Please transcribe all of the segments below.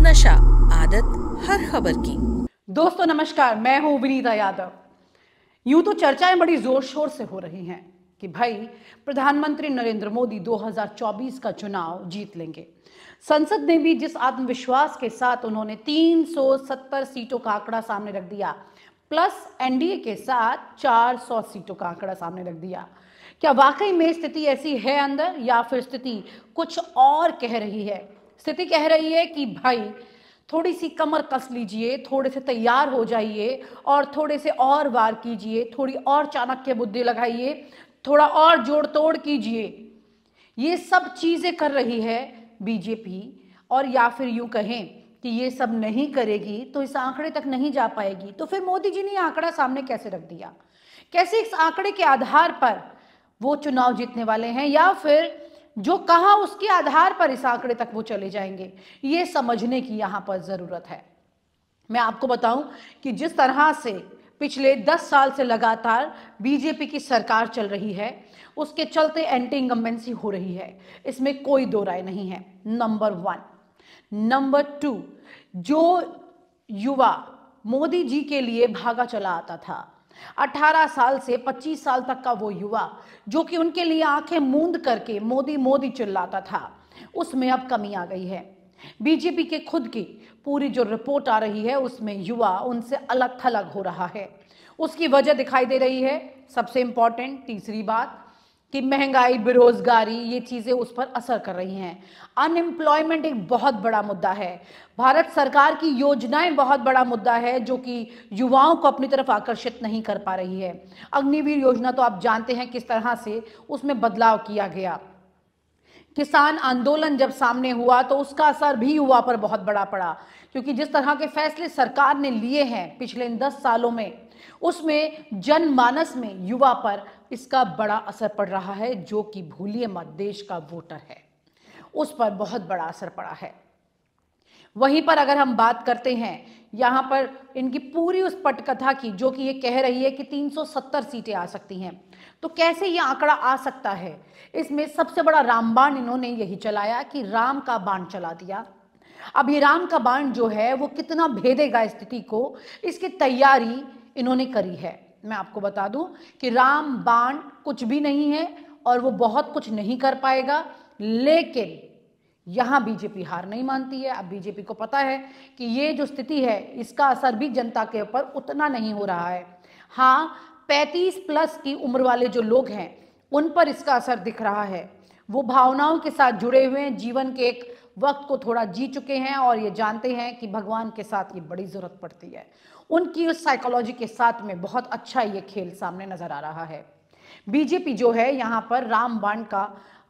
नशा आदत हर खबर की दोस्तों नमस्कार मैं हूं विनीता यादव यूं तो चर्चाएं बड़ी जोर शोर से हो रही हैं कि भाई प्रधानमंत्री नरेंद्र मोदी 2024 का चुनाव जीत लेंगे संसद ने भी जिस आत्मविश्वास के साथ उन्होंने 370 सीटों का आंकड़ा सामने रख दिया प्लस एनडीए के साथ 400 सीटों का आंकड़ा सामने रख दिया क्या वाकई में स्थिति ऐसी है अंदर या फिर स्थिति कुछ और कह रही है स्थिति कह रही है कि भाई थोड़ी सी कमर कस लीजिए थोड़े से तैयार हो जाइए और थोड़े से और वार कीजिए थोड़ी और चाणक्य बुद्धि लगाइए थोड़ा और जोड़ तोड़ कीजिए ये सब चीज़ें कर रही है बीजेपी और या फिर यूं कहें कि ये सब नहीं करेगी तो इस आंकड़े तक नहीं जा पाएगी तो फिर मोदी जी ने आंकड़ा सामने कैसे रख दिया कैसे इस आंकड़े के आधार पर वो चुनाव जीतने वाले हैं या फिर जो कहा उसके आधार पर इस आंकड़े तक वो चले जाएंगे ये समझने की यहां पर ज़रूरत है मैं आपको बताऊं कि जिस तरह से पिछले दस साल से लगातार बीजेपी की सरकार चल रही है उसके चलते एंटी इंगम्बेंसी हो रही है इसमें कोई दो राय नहीं है नंबर वन नंबर टू जो युवा मोदी जी के लिए भागा चला आता था 18 साल से 25 साल तक का वो युवा जो कि उनके लिए आंखें मूंद करके मोदी मोदी चिल्लाता था उसमें अब कमी आ गई है बीजेपी के खुद की पूरी जो रिपोर्ट आ रही है उसमें युवा उनसे अलग थलग हो रहा है उसकी वजह दिखाई दे रही है सबसे इंपॉर्टेंट तीसरी बात कि महंगाई बेरोजगारी ये चीज़ें उस पर असर कर रही हैं अनएम्प्लॉयमेंट एक बहुत बड़ा मुद्दा है भारत सरकार की योजनाएं बहुत बड़ा मुद्दा है जो कि युवाओं को अपनी तरफ आकर्षित नहीं कर पा रही है अग्निवीर योजना तो आप जानते हैं किस तरह से उसमें बदलाव किया गया किसान आंदोलन जब सामने हुआ तो उसका असर भी युवा पर बहुत बड़ा पड़ा क्योंकि जिस तरह के फैसले सरकार ने लिए हैं पिछले इन दस सालों में उसमें जनमानस में युवा पर इसका बड़ा असर पड़ रहा है जो कि भूलिए मत देश का वोटर है उस पर बहुत बड़ा असर पड़ा है वहीं पर अगर हम बात करते हैं यहां पर इनकी पूरी उस पटकथा की जो कि ये कह रही है कि 370 सीटें आ सकती हैं तो कैसे ये आंकड़ा आ सकता है इसमें सबसे बड़ा रामबाण इन्होंने यही चलाया कि राम का बाण चला दिया अब ये राम का बाण जो है वो कितना भेदेगा स्थिति को इसकी तैयारी इन्होंने करी है मैं आपको बता दूं कि राम बाण कुछ भी नहीं है और वो बहुत कुछ नहीं कर पाएगा लेकिन यहां बीजेपी हार नहीं मानती है अब बीजेपी को पता है कि ये जो स्थिति है इसका असर भी जनता के ऊपर उतना नहीं हो रहा है हाँ 35 प्लस की उम्र वाले जो लोग हैं उन पर इसका असर दिख रहा है वो भावनाओं के साथ जुड़े हुए हैं जीवन के एक वक्त को थोड़ा जी चुके हैं और ये जानते हैं कि भगवान के साथ ये बड़ी ज़रूरत पड़ती है उनकी उस साइकोलॉजी के साथ में बहुत अच्छा ये खेल सामने नज़र आ रहा है बीजेपी जो है यहाँ पर राम बाण का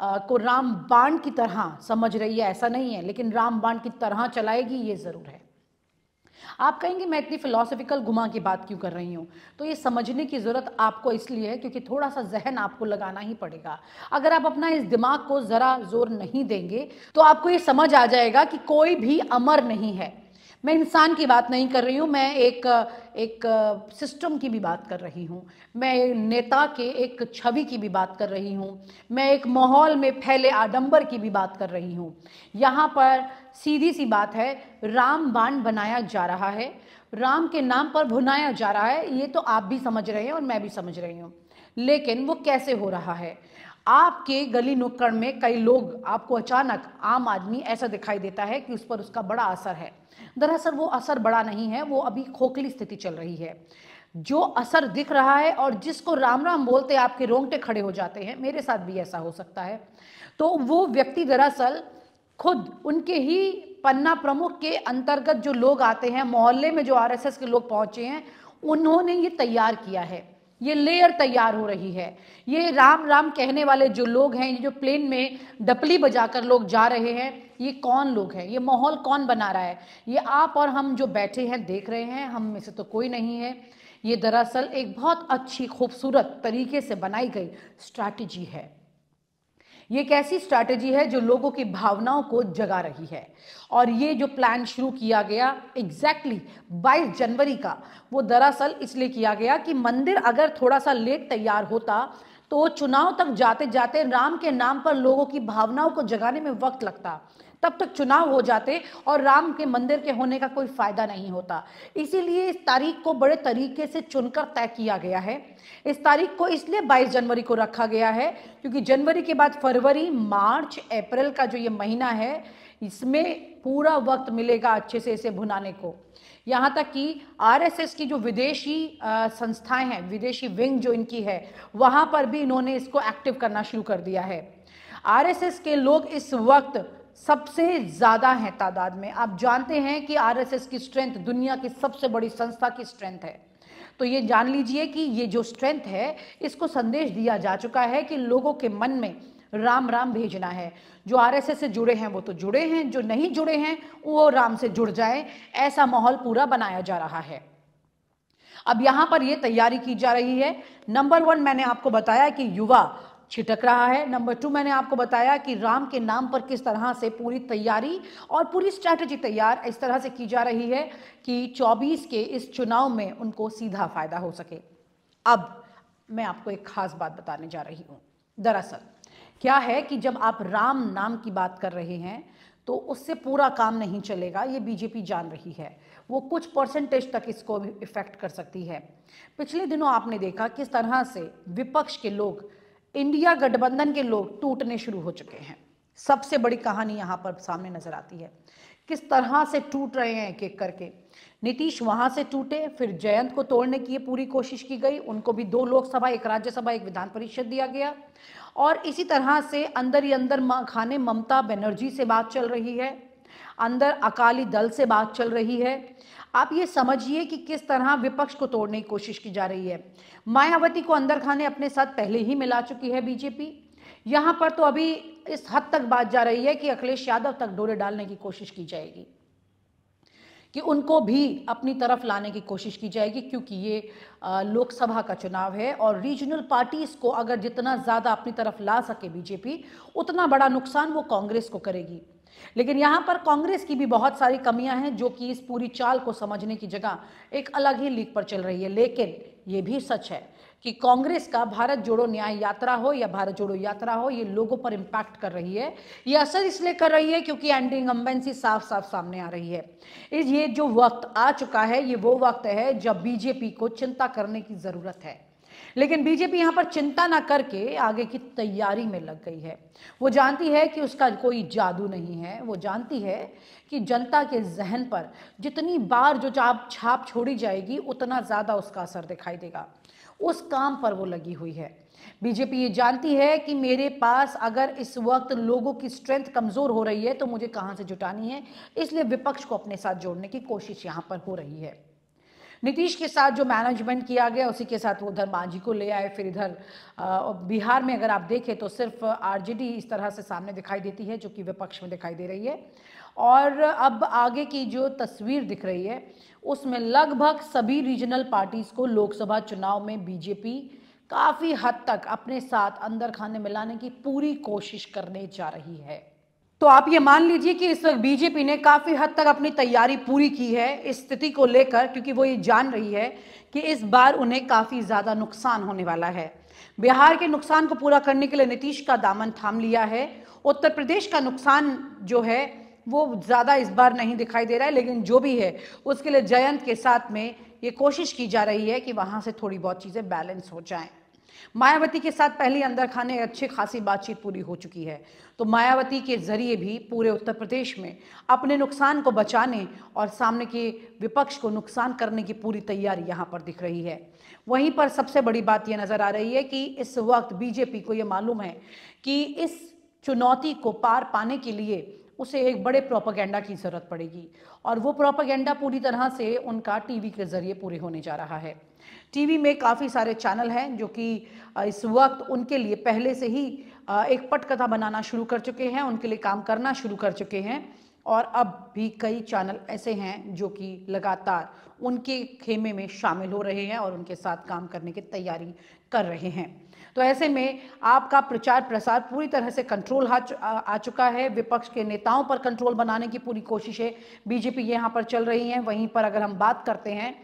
आ, को राम बाण की तरह समझ रही है ऐसा नहीं है लेकिन राम बाण की तरह चलाएगी ये ज़रूर है आप कहेंगे मैं इतनी फिलोसफिकल घुमा की बात क्यों कर रही हूँ तो ये समझने की ज़रूरत आपको इसलिए है क्योंकि थोड़ा सा जहन आपको लगाना ही पड़ेगा अगर आप अपना इस दिमाग को ज़रा जोर नहीं देंगे तो आपको ये समझ आ जाएगा कि कोई भी अमर नहीं है मैं इंसान की बात नहीं कर रही हूँ मैं एक एक सिस्टम की भी बात कर रही हूँ मैं नेता के एक छवि की भी बात कर रही हूँ मैं एक माहौल में फैले आडंबर की भी बात कर रही हूँ यहाँ पर सीधी सी बात है राम बाण बनाया जा रहा है राम के नाम पर भुनाया जा रहा है ये तो आप भी समझ रहे हैं और मैं भी समझ रही हूँ लेकिन वो कैसे हो रहा है आपके गली नुक्कड़ में कई लोग आपको अचानक आम आदमी ऐसा दिखाई देता है कि उस पर उसका बड़ा असर है दरअसल वो असर बड़ा नहीं है वो अभी खोखली स्थिति चल रही है जो असर दिख रहा है और जिसको राम राम बोलते आपके रोंगटे खड़े हो जाते हैं मेरे साथ भी ऐसा हो सकता है तो वो व्यक्ति दरअसल खुद उनके ही पन्ना प्रमुख के अंतर्गत जो लोग आते हैं मोहल्ले में जो आरएसएस के लोग पहुंचे हैं उन्होंने ये तैयार किया है ये लेयर तैयार हो रही है ये राम राम कहने वाले जो लोग हैं ये जो प्लेन में डपली बजाकर लोग जा रहे हैं ये कौन लोग हैं ये माहौल कौन बना रहा है ये आप और हम जो बैठे हैं देख रहे हैं हम में से तो कोई नहीं है ये दरअसल एक बहुत अच्छी खूबसूरत तरीके से बनाई गई स्ट्रैटेजी है ये एक ऐसी स्ट्रैटेजी है जो लोगों की भावनाओं को जगा रही है और ये जो प्लान शुरू किया गया एग्जैक्टली exactly 22 जनवरी का वो दरअसल इसलिए किया गया कि मंदिर अगर थोड़ा सा लेट तैयार होता तो चुनाव तक जाते जाते राम के नाम पर लोगों की भावनाओं को जगाने में वक्त लगता तब तक चुनाव हो जाते और राम के मंदिर के होने का कोई फायदा नहीं होता इसीलिए इस तारीख को बड़े तरीके से चुनकर तय किया गया है इस तारीख को इसलिए 22 जनवरी को रखा गया है क्योंकि जनवरी के बाद फरवरी मार्च अप्रैल का जो ये महीना है इसमें पूरा वक्त मिलेगा अच्छे से इसे भुनाने को यहाँ तक कि आरएसएस की जो विदेशी संस्थाएं हैं विदेशी विंग जो इनकी है वहाँ पर भी इन्होंने इसको एक्टिव करना शुरू कर दिया है आरएसएस के लोग इस वक्त सबसे ज़्यादा है तादाद में आप जानते हैं कि आरएसएस की स्ट्रेंथ दुनिया की सबसे बड़ी संस्था की स्ट्रेंथ है तो ये जान लीजिए कि ये जो स्ट्रेंथ है इसको संदेश दिया जा चुका है कि लोगों के मन में राम राम भेजना है जो आरएसएस से जुड़े हैं वो तो जुड़े हैं जो नहीं जुड़े हैं वो राम से जुड़ जाए ऐसा माहौल पूरा बनाया जा रहा है अब यहां पर ये तैयारी की जा रही है नंबर वन मैंने आपको बताया कि युवा छिटक रहा है नंबर टू मैंने आपको बताया कि राम के नाम पर किस तरह से पूरी तैयारी और पूरी स्ट्रैटेजी तैयार इस तरह से की जा रही है कि 24 के इस चुनाव में उनको सीधा फायदा हो सके अब मैं आपको एक खास बात बताने जा रही हूं दरअसल क्या है कि जब आप राम नाम की बात कर रहे हैं तो उससे पूरा काम नहीं चलेगा ये बीजेपी जान रही है वो कुछ परसेंटेज तक इसको इफ़ेक्ट कर सकती है पिछले दिनों आपने देखा किस तरह से विपक्ष के लोग इंडिया गठबंधन के लोग टूटने शुरू हो चुके हैं सबसे बड़ी कहानी यहाँ पर सामने नजर आती है किस तरह से टूट रहे हैं एक एक करके नीतीश वहां से टूटे फिर जयंत को तोड़ने की पूरी कोशिश की गई उनको भी दो लोकसभा एक राज्यसभा एक विधान परिषद दिया गया और इसी तरह से अंदर ही अंदर खाने ममता बनर्जी से बात चल रही है अंदर अकाली दल से बात चल रही है आप ये समझिए कि किस तरह विपक्ष को तोड़ने की कोशिश की जा रही है मायावती को अंदर खाने अपने साथ पहले ही मिला चुकी है बीजेपी यहाँ पर तो अभी इस हद तक बात जा रही है कि अखिलेश यादव तक डोरे डालने की कोशिश की जाएगी कि उनको भी अपनी तरफ लाने की कोशिश की जाएगी क्योंकि ये लोकसभा का चुनाव है और रीजनल पार्टीज को अगर जितना ज़्यादा अपनी तरफ ला सके बीजेपी उतना बड़ा नुकसान वो कांग्रेस को करेगी लेकिन यहाँ पर कांग्रेस की भी बहुत सारी कमियां हैं जो कि इस पूरी चाल को समझने की जगह एक अलग ही लीक पर चल रही है लेकिन ये भी सच है कि कांग्रेस का भारत जोड़ो न्याय यात्रा हो या भारत जोड़ो यात्रा हो ये लोगों पर इम्पैक्ट कर रही है ये असर इसलिए कर रही है क्योंकि एंटी इंकम्बेंसी साफ साफ सामने आ रही है इस ये जो वक्त आ चुका है ये वो वक्त है जब बीजेपी को चिंता करने की ज़रूरत है लेकिन बीजेपी यहां पर चिंता ना करके आगे की तैयारी में लग गई है वो जानती है कि उसका कोई जादू नहीं है वो जानती है कि जनता के जहन पर जितनी बार जो चाप छाप छोड़ी जाएगी उतना ज़्यादा उसका असर दिखाई देगा उस काम पर वो लगी हुई है बीजेपी ये जानती है कि मेरे पास अगर इस वक्त लोगों की स्ट्रेंथ कमज़ोर हो रही है तो मुझे कहां से जुटानी है इसलिए विपक्ष को अपने साथ जोड़ने की कोशिश यहां पर हो रही है नीतीश के साथ जो मैनेजमेंट किया गया उसी के साथ वो उधर मांझी को ले आए फिर इधर बिहार में अगर आप देखें तो सिर्फ आरजेडी इस तरह से सामने दिखाई देती है जो कि विपक्ष में दिखाई दे रही है और अब आगे की जो तस्वीर दिख रही है उसमें लगभग सभी रीजनल पार्टीज़ को लोकसभा चुनाव में बीजेपी काफ़ी हद तक अपने साथ अंदर खाने मिलाने की पूरी कोशिश करने जा रही है तो आप ये मान लीजिए कि इस वक्त बीजेपी ने काफ़ी हद तक अपनी तैयारी पूरी की है इस स्थिति को लेकर क्योंकि वो ये जान रही है कि इस बार उन्हें काफ़ी ज़्यादा नुकसान होने वाला है बिहार के नुकसान को पूरा करने के लिए नीतीश का दामन थाम लिया है उत्तर प्रदेश का नुकसान जो है वो ज़्यादा इस बार नहीं दिखाई दे रहा है लेकिन जो भी है उसके लिए जयंत के साथ में ये कोशिश की जा रही है कि वहाँ से थोड़ी बहुत चीज़ें बैलेंस हो जाएं मायावती के साथ पहले अंदर खाने अच्छी खासी बातचीत पूरी हो चुकी है तो मायावती के जरिए भी पूरे उत्तर प्रदेश में अपने नुकसान को बचाने और सामने के विपक्ष को नुकसान करने की पूरी तैयारी यहां पर दिख रही है वहीं पर सबसे बड़ी बात यह नज़र आ रही है कि इस वक्त बीजेपी को यह मालूम है कि इस चुनौती को पार पाने के लिए उसे एक बड़े प्रोपागेंडा की ज़रूरत पड़ेगी और वो प्रोपागेंडा पूरी तरह से उनका टीवी के ज़रिए पूरे होने जा रहा है टीवी में काफ़ी सारे चैनल हैं जो कि इस वक्त उनके लिए पहले से ही एक पटकथा बनाना शुरू कर चुके हैं उनके लिए काम करना शुरू कर चुके हैं और अब भी कई चैनल ऐसे हैं जो कि लगातार उनके खेमे में शामिल हो रहे हैं और उनके साथ काम करने की तैयारी कर रहे हैं तो ऐसे में आपका प्रचार प्रसार पूरी तरह से कंट्रोल आ, आ चुका है विपक्ष के नेताओं पर कंट्रोल बनाने की पूरी कोशिशें बीजेपी यहाँ पर चल रही हैं वहीं पर अगर हम बात करते हैं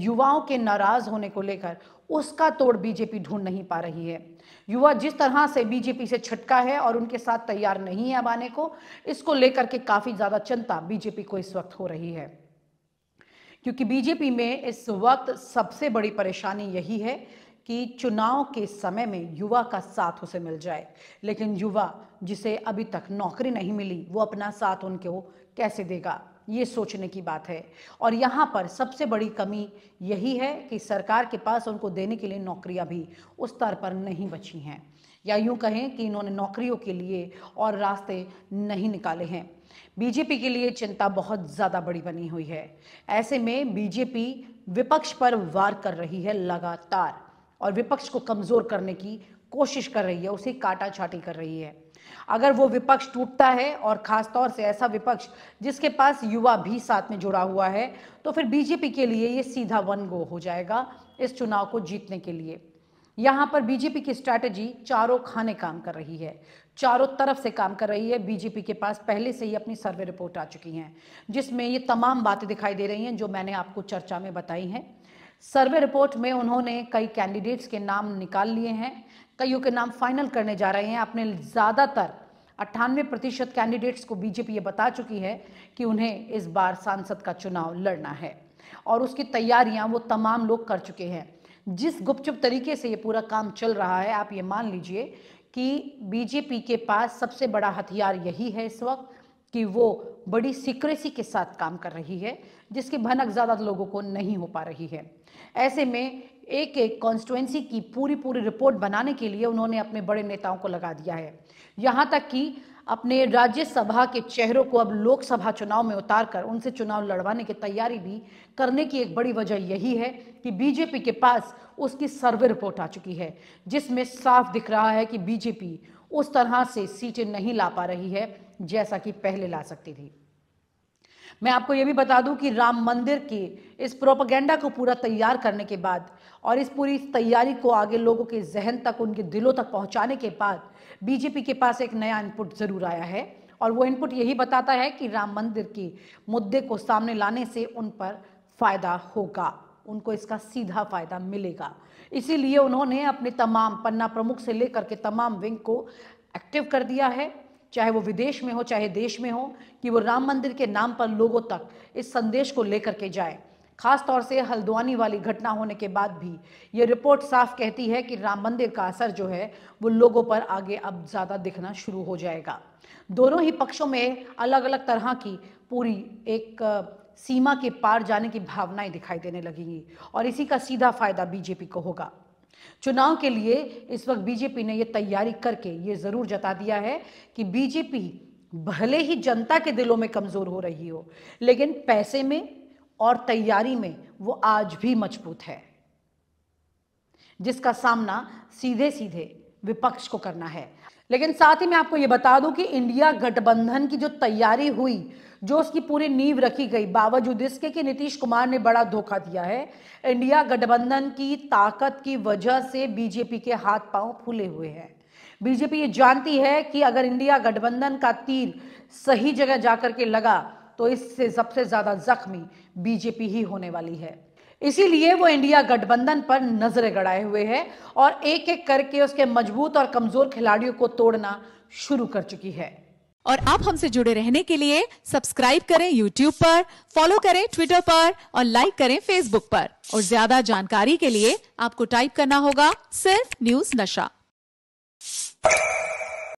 युवाओं के नाराज होने को लेकर उसका तोड़ बीजेपी ढूंढ नहीं पा रही है युवा जिस तरह से बीजेपी से छटका है और उनके साथ तैयार नहीं है अब आने को इसको लेकर के काफ़ी ज़्यादा चिंता बीजेपी को इस वक्त हो रही है क्योंकि बीजेपी में इस वक्त सबसे बड़ी परेशानी यही है कि चुनाव के समय में युवा का साथ उसे मिल जाए लेकिन युवा जिसे अभी तक नौकरी नहीं मिली वो अपना साथ उनको कैसे देगा ये सोचने की बात है और यहाँ पर सबसे बड़ी कमी यही है कि सरकार के पास उनको देने के लिए नौकरियाँ भी उस स्तर पर नहीं बची हैं या यूं कहें कि इन्होंने नौकरियों के लिए और रास्ते नहीं निकाले हैं बीजेपी के लिए चिंता बहुत ज़्यादा बड़ी बनी हुई है ऐसे में बीजेपी विपक्ष पर वार कर रही है लगातार और विपक्ष को कमज़ोर करने की कोशिश कर रही है उसे काटा छाटी कर रही है अगर वो विपक्ष टूटता है और ख़ासतौर से ऐसा विपक्ष जिसके पास युवा भी साथ में जुड़ा हुआ है तो फिर बीजेपी के लिए ये सीधा वन गो हो जाएगा इस चुनाव को जीतने के लिए यहाँ पर बीजेपी की स्ट्रैटेजी चारों खाने काम कर रही है चारों तरफ से काम कर रही है बीजेपी के पास पहले से ही अपनी सर्वे रिपोर्ट आ चुकी हैं जिसमें ये तमाम बातें दिखाई दे रही हैं जो मैंने आपको चर्चा में बताई हैं सर्वे रिपोर्ट में उन्होंने कई कैंडिडेट्स के नाम निकाल लिए हैं कईयों के नाम फाइनल करने जा रहे हैं अपने ज़्यादातर अट्ठानवे प्रतिशत कैंडिडेट्स को बीजेपी ये बता चुकी है कि उन्हें इस बार सांसद का चुनाव लड़ना है और उसकी तैयारियां वो तमाम लोग कर चुके हैं जिस गुपचुप तरीके से ये पूरा काम चल रहा है आप ये मान लीजिए कि बीजेपी के पास सबसे बड़ा हथियार यही है इस वक्त कि वो बड़ी सीक्रेसी के साथ काम कर रही है जिसकी भनक ज़्यादा लोगों को नहीं हो पा रही है ऐसे में एक एक कॉन्स्टिट्यूंसी की पूरी पूरी रिपोर्ट बनाने के लिए उन्होंने अपने बड़े नेताओं को लगा दिया है यहाँ तक कि अपने राज्यसभा के चेहरों को अब लोकसभा चुनाव में उतारकर उनसे चुनाव लड़वाने की तैयारी भी करने की एक बड़ी वजह यही है कि बीजेपी के पास उसकी सर्वे रिपोर्ट आ चुकी है जिसमें साफ दिख रहा है कि बीजेपी उस तरह से सीटें नहीं ला पा रही है जैसा कि पहले ला सकती थी मैं आपको यह भी बता दूं कि राम मंदिर के इस प्रोपागेंडा को पूरा तैयार करने के बाद और इस पूरी तैयारी को आगे लोगों के जहन तक उनके दिलों तक पहुंचाने के बाद बीजेपी के पास एक नया इनपुट जरूर आया है और वो इनपुट यही बताता है कि राम मंदिर के मुद्दे को सामने लाने से उन पर फायदा होगा उनको इसका सीधा फायदा मिलेगा इसीलिए उन्होंने अपने तमाम पन्ना प्रमुख से लेकर के तमाम विंग को एक्टिव कर दिया है चाहे वो विदेश में हो चाहे देश में हो कि वो राम मंदिर के नाम पर लोगों तक इस संदेश को लेकर के जाए खासतौर से हल्द्वानी वाली घटना होने के बाद भी ये रिपोर्ट साफ कहती है कि राम मंदिर का असर जो है वो लोगों पर आगे अब ज़्यादा दिखना शुरू हो जाएगा दोनों ही पक्षों में अलग अलग तरह की पूरी एक सीमा के पार जाने की भावनाएं दिखाई देने लगेंगी और इसी का सीधा फायदा बीजेपी को होगा चुनाव के लिए इस वक्त बीजेपी ने यह तैयारी करके ये ज़रूर जता दिया है कि बीजेपी भले ही जनता के दिलों में कमज़ोर हो रही हो लेकिन पैसे में और तैयारी में वो आज भी मजबूत है जिसका सामना सीधे सीधे विपक्ष को करना है लेकिन साथ ही मैं आपको ये बता दूं कि इंडिया गठबंधन की जो तैयारी हुई जो उसकी पूरी नींव रखी गई बावजूद इसके कि नीतीश कुमार ने बड़ा धोखा दिया है इंडिया गठबंधन की ताकत की वजह से बीजेपी के हाथ पांव फूले हुए हैं बीजेपी ये जानती है कि अगर इंडिया गठबंधन का तीर सही जगह जाकर के लगा तो इससे सबसे ज़्यादा जख्मी बीजेपी ही होने वाली है इसीलिए वो इंडिया गठबंधन पर नजरे गड़ाए हुए है और एक एक करके उसके मजबूत और कमजोर खिलाड़ियों को तोड़ना शुरू कर चुकी है और आप हमसे जुड़े रहने के लिए सब्सक्राइब करें यूट्यूब पर फॉलो करें ट्विटर पर और लाइक करें फेसबुक पर और ज्यादा जानकारी के लिए आपको टाइप करना होगा सिर्फ न्यूज नशा